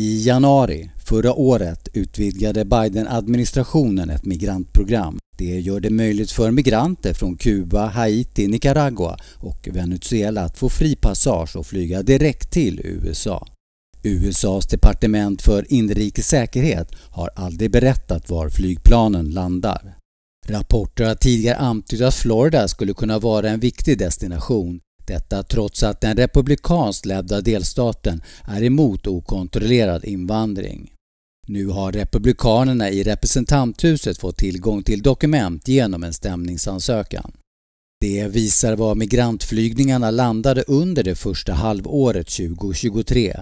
I januari förra året utvidgade Biden-administrationen ett migrantprogram. Det gör det möjligt för migranter från Kuba, Haiti, Nicaragua och Venezuela att få fri passage och flyga direkt till USA. USAs departement för inrikes säkerhet har aldrig berättat var flygplanen landar. Rapporter har tidigare antytt att Florida skulle kunna vara en viktig destination detta trots att den republikanskt ledda delstaten är emot okontrollerad invandring. Nu har republikanerna i representanthuset fått tillgång till dokument genom en stämningsansökan. Det visar var migrantflygningarna landade under det första halvåret 2023.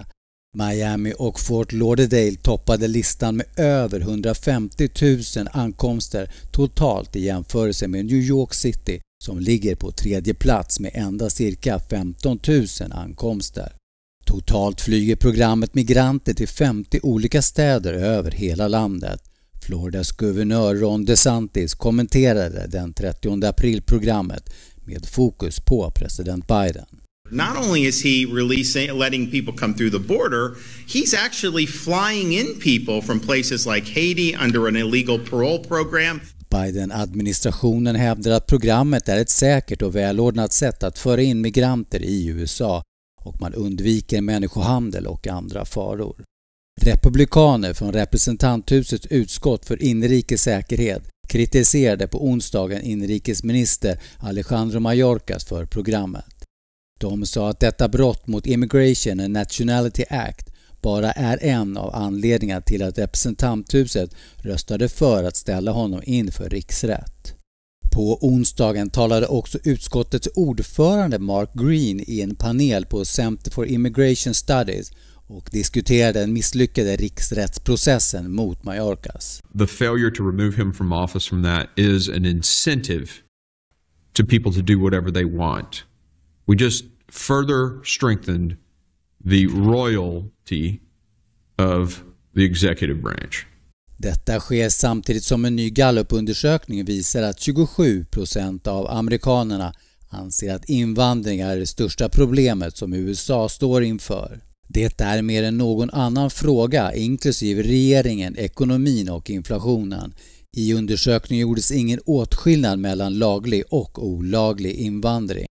Miami och Fort Lauderdale toppade listan med över 150 000 ankomster totalt i jämförelse med New York City som ligger på tredje plats med endast cirka 15 000 ankomster. Totalt flyger programmet migranter till 50 olika städer över hela landet. Floridas guvernör Ron DeSantis kommenterade den 30 april programmet med fokus på president Biden. Not only is he releasing, letting people come through the border, he's actually flying in people from places like Haiti under an illegal parole program. Biden-administrationen hävdar att programmet är ett säkert och välordnat sätt att föra in migranter i USA och man undviker människohandel och andra faror. Republikaner från representanthusets utskott för inrikes säkerhet kritiserade på onsdagen inrikesminister Alejandro Mayorkas för programmet. De sa att detta brott mot Immigration and Nationality Act bara är en av anledningarna till att representanthuset röstade för att ställa honom inför riksrätt. På onsdagen talade också utskottets ordförande Mark Green i en panel på Center for Immigration Studies och diskuterade den misslyckade riksrättsprocessen mot Mallorcas. The failure to remove him from office from that is an incentive to people to do whatever they want. We just further strengthened the royalty of the executive branch. Detta sker samtidigt som en ny gallupundersökning visar att 27 av amerikanerna anser att invandring är det största problemet som USA står inför. Det är mer än någon annan fråga, inklusive regeringen, ekonomin och inflationen. I undersökningen gjordes ingen åtskillnad mellan laglig och olaglig invandring.